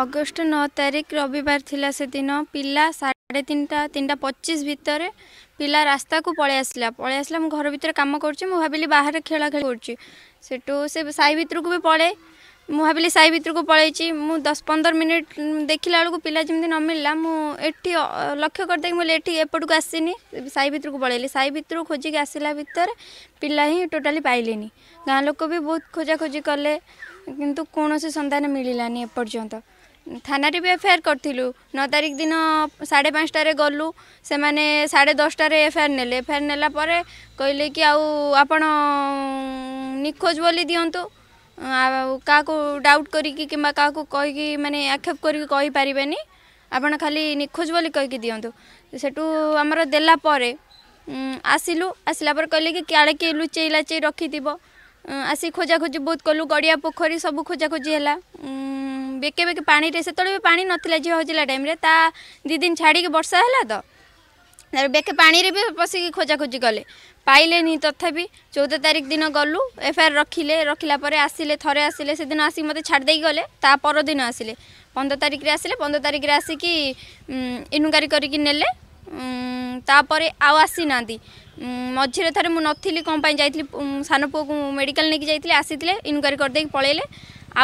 August ନଅ ତାରିଖ ରବିବାର ଥିଲା ସେଦିନ ପିଲା ସାଢ଼େ ତିନିଟା ତିନିଟା ପଚିଶ ଭିତରେ ପିଲା ରାସ୍ତାକୁ ପଳେଇ ଆସିଲା ପଳେଇ ଆସିଲା ମୁଁ ଘର ଭିତରେ କାମ କରୁଛି ମୁଁ ଭାବିଲି ବାହାରେ ଖେଳା ଖେଳି କରୁଛି ସେଠୁ ସେ ସାହି ଭିତରକୁ ବି ପଳାଏ ମୁଁ ଭାବିଲି ସାହି ଭିତରକୁ ପଳାଇଛି ମୁଁ ଦଶ ପନ୍ଦର ମିନିଟ୍ ଦେଖିଲା ବେଳକୁ ପିଲା ଯେମିତି ନ ମିଳିଲା ମୁଁ ଏଠି ଲକ୍ଷ୍ୟ କରିଦେଇକି ମୁଁ ଏଠି ଏପଟକୁ ଆସିନି ସାହି ଭିତରକୁ ପଳାଇଲି ସାହି ଭିତରକୁ ଖୋଜିକି ଆସିଲା ଭିତରେ ପିଲା ହିଁ ଟୋଟାଲି ପାଇଲିନି ଗାଁ ଲୋକ ବି ବହୁତ ଖୋଜାଖୋଜି କଲେ କିନ୍ତୁ କୌଣସି ସନ୍ଧାନ ମିଳିଲାନି ଏପର୍ଯ୍ୟନ୍ତ थाना भी एफआईआर करूँ नौ तारिख दिन साढ़े पाँचटे गलु से मैंने साढ़े दसटा एफआईआर नेले एफआईआर नेला कहले कि आपण निखोज बोली दिंतु क्या डाउट करके मैंने आक्षेप करे निखोज बोली कह कि दिंतु सेठू आमर दे आसलु आसला कहले कि क्या किए लुचे लाचे रखी थी खोजाखोजी बहुत कलु गड़िया पोखरी सब खोजाखोजी है বেকে বেকে পানিরে সেতবে পা পানি নথিলা ঝিও হজিলা টাইমে তা দুই দিন ছাড়িকি বর্ষা হল তো বেকে পানিরে বি পশিকি খোঁজাখোঁজি কলে পাইলে নি তথাপি চৌদ তারিখ দিন গলু এফআইআর রক্ষিলে রখিলা পরে আসলে থরে আসলে সেদিন আসি মতো ছাড় দিয়ে গলে তা দিন আসলে পনেরো তারিখে আসলে পনেরো তারিখে আসিকি ইনকোয়ারি করি নেলে তাপরে ଆଉ ଆସିନାହାନ୍ତି ମଝିରେ ଥରେ ମୁଁ ନଥିଲି କ'ଣ ପାଇଁ ଯାଇଥିଲି ସାନ ପୁଅକୁ ମେଡ଼ିକାଲ ନେଇକି ଯାଇଥିଲି ଆସିଥିଲେ ଇନକ୍ୱାରି କରିଦେଇକି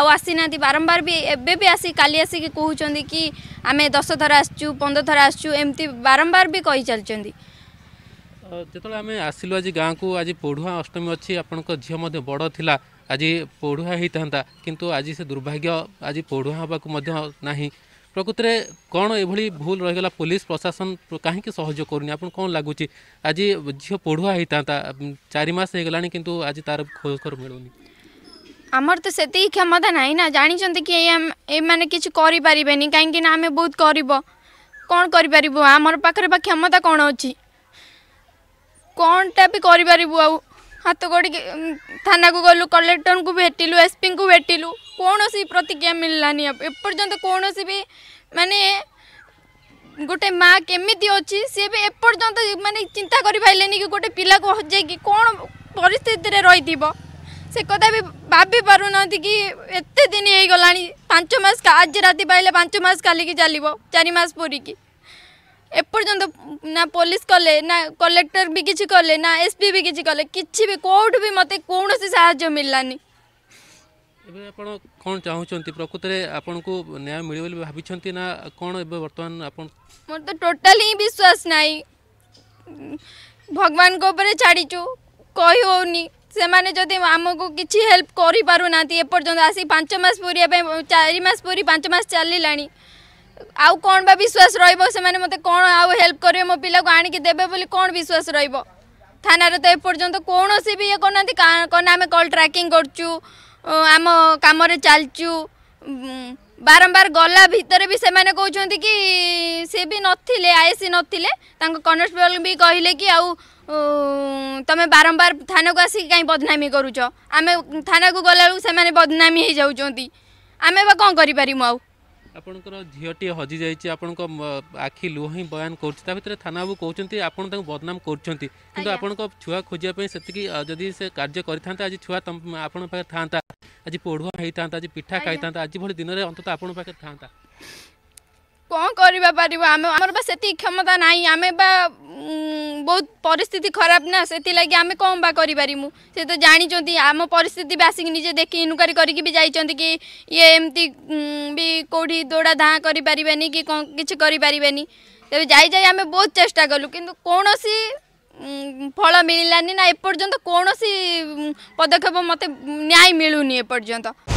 आसी ना बारंबार भी एवं भी आस का आसिक कहते कि आम दस थर आसचु पंद्रह थर आसचु एमती बारंबार भी कही चलते जो आम आसल आज गाँव को आज पढ़ुआ अष्टमी अच्छी आप झील बड़ा आज पढ़ुआ ही था किंतु आज से दुर्भाग्य आज पढ़ुआ हाँ प्रकृत में कौन ये भूल रही पुलिस प्रशासन कहीं सहयोग कर लगुच आज झी पढ़ुआ ही चारिमास गला कि आज तार खोज खबर मिलूनी ଆମର ତ ସେତିକି କ୍ଷମତା ନାହିଁ ନା ଜାଣିଛନ୍ତି କି ଏମାନେ କିଛି କରିପାରିବେନି କାହିଁକି ନା ଆମେ ବହୁତ କରିବ କ'ଣ କରିପାରିବୁ ଆମର ପାଖରେ ବା କ୍ଷମତା କ'ଣ ଅଛି କ'ଣଟା ବି କରିପାରିବୁ ଆଉ ହାତ ଗୋଡ଼ିକି ଥାନାକୁ ଗଲୁ କଲେକ୍ଟରଙ୍କୁ ଭେଟିଲୁ ଏସ୍ପିଙ୍କୁ ଭେଟିଲୁ କୌଣସି ପ୍ରତିକ୍ରିୟା ମିଳିଲାନି ଏପର୍ଯ୍ୟନ୍ତ କୌଣସି ବି ମାନେ ଗୋଟେ ମା' କେମିତି ଅଛି ସିଏ ବି ଏପର୍ଯ୍ୟନ୍ତ ମାନେ ଚିନ୍ତା କରିପାରିଲେନି କି ଗୋଟେ ପିଲାକୁ ହଜେଇକି କ'ଣ ପରିସ୍ଥିତିରେ ରହିଥିବ ସେ କଥା ବି ଭାବି ପାରୁନାହାନ୍ତି କି ଏତେ ଦିନ ହେଇଗଲାଣି ପାଞ୍ଚ ମାସ ଆଜି ରାତି ପାଇଲେ ପାଞ୍ଚ ମାସ କାଲିକି ଚାଲିବ ଚାରି ମାସ ପୁରିକି ଏପର୍ଯ୍ୟନ୍ତ ନା ପୋଲିସ କଲେ ନା କଲେକ୍ଟର ବି କିଛି କଲେ ନା ଏସ୍ପି ବି କିଛି କଲେ କିଛି ବି କେଉଁଠୁ ବି ମୋତେ କୌଣସି ସାହାଯ୍ୟ ମିଳିଲାନି ଏବେ ଆପଣ କ'ଣ ଚାହୁଁଛନ୍ତି ପ୍ରକୃତରେ ଆପଣଙ୍କୁ ନ୍ୟାୟ ମିଳିବ ବୋଲି ଭାବିଛନ୍ତି ନା କ'ଣ ଏବେ ବର୍ତ୍ତମାନ ଆପଣ ମୋର ତ ଟୋଟାଲି ହିଁ ବିଶ୍ୱାସ ନାହିଁ ଭଗବାନଙ୍କ ଉପରେ ଛାଡ଼ିଛୁ କହି ହେଉନି ସେମାନେ ଯଦି ଆମକୁ କିଛି ହେଲ୍ପ କରିପାରୁନାହାନ୍ତି ଏପର୍ଯ୍ୟନ୍ତ ଆସି ପାଞ୍ଚ ମାସ ପୁରିବା ପାଇଁ ଚାରି ମାସ ପୁରି ପାଞ୍ଚ ମାସ ଚାଲିଲାଣି ଆଉ କ'ଣ ବା ବିଶ୍ୱାସ ରହିବ ସେମାନେ ମୋତେ କ'ଣ ଆଉ ହେଲ୍ପ କରିବେ ମୋ ପିଲାକୁ ଆଣିକି ଦେବେ ବୋଲି କ'ଣ ବିଶ୍ୱାସ ରହିବ ଥାନାରେ ତ ଏପର୍ଯ୍ୟନ୍ତ କୌଣସି ବି ଇଏ କରୁନାହାନ୍ତି କ'ଣ ଆମେ କଲ୍ ଟ୍ରାକିଂ କରୁଛୁ ଆମ କାମରେ ଚାଲିଛୁ ବାରମ୍ବାର ଗଲା ଭିତରେ ବି ସେମାନେ କହୁଛନ୍ତି କି ସେ ବି ନଥିଲେ ଆଇଏସି ନଥିଲେ ତାଙ୍କ କନେଷ୍ଟେବଲ୍ ବି କହିଲେ କି ଆଉ ତମେ ବାରମ୍ବାର ଥାନାକୁ ଆସିକି କାହିଁ ବଦନାମୀ କରୁଛ ଆମେ ଥାନାକୁ ଗଲାବେଳକୁ ସେମାନେ ବଦନାମୀ ହେଇଯାଉଛନ୍ତି ଆମେ ବା କ'ଣ କରିପାରିବୁ ଆଉ ଆପଣଙ୍କର ଝିଅଟିଏ ହଜିଯାଇଛି ଆପଣଙ୍କ ଆଖି ଲୁହ ହିଁ ବୟାନ କରୁଛି ତା ଭିତରେ ଥାନା ବାବୁ କହୁଛନ୍ତି ଆପଣ ତାଙ୍କୁ ବଦନାମ କରୁଛନ୍ତି କିନ୍ତୁ ଆପଣଙ୍କ ଛୁଆ ଖୋଜିବା ପାଇଁ ସେତିକି ଯଦି ସେ କାର୍ଯ୍ୟ କରିଥାନ୍ତେ ଆଜି ଛୁଆ ଆପଣଙ୍କ ପାଖରେ ଥାନ୍ତା ଆଜି ପୋଢ଼ୁଆ ହେଇଥାନ୍ତା ଆଜି ପିଠା ଖାଇଥାନ୍ତା ଆଜି ଭଳି ଦିନରେ ଅନ୍ତତଃ ଆପଣଙ୍କ ପାଖରେ ଥାନ୍ତା କ'ଣ କରିବା ପାରିବ ଆମେ ଆମର ବା ସେତିକି କ୍ଷମତା ନାହିଁ ଆମେ ବା बहुत परिस्थिति खराब ना से लगे आम कम बा करू सी तो जानते आम भी आसिक निजे देख इनक्वारी करके भी जाइंट ये एमती भी कौटी दौड़ा धाँ कर कि बहुत चेषा कलु कि कौन सी फल मिललानी ना एपर्तंत कौन सी पदक्षेप मत न्याय मिलूनी एपर्तंत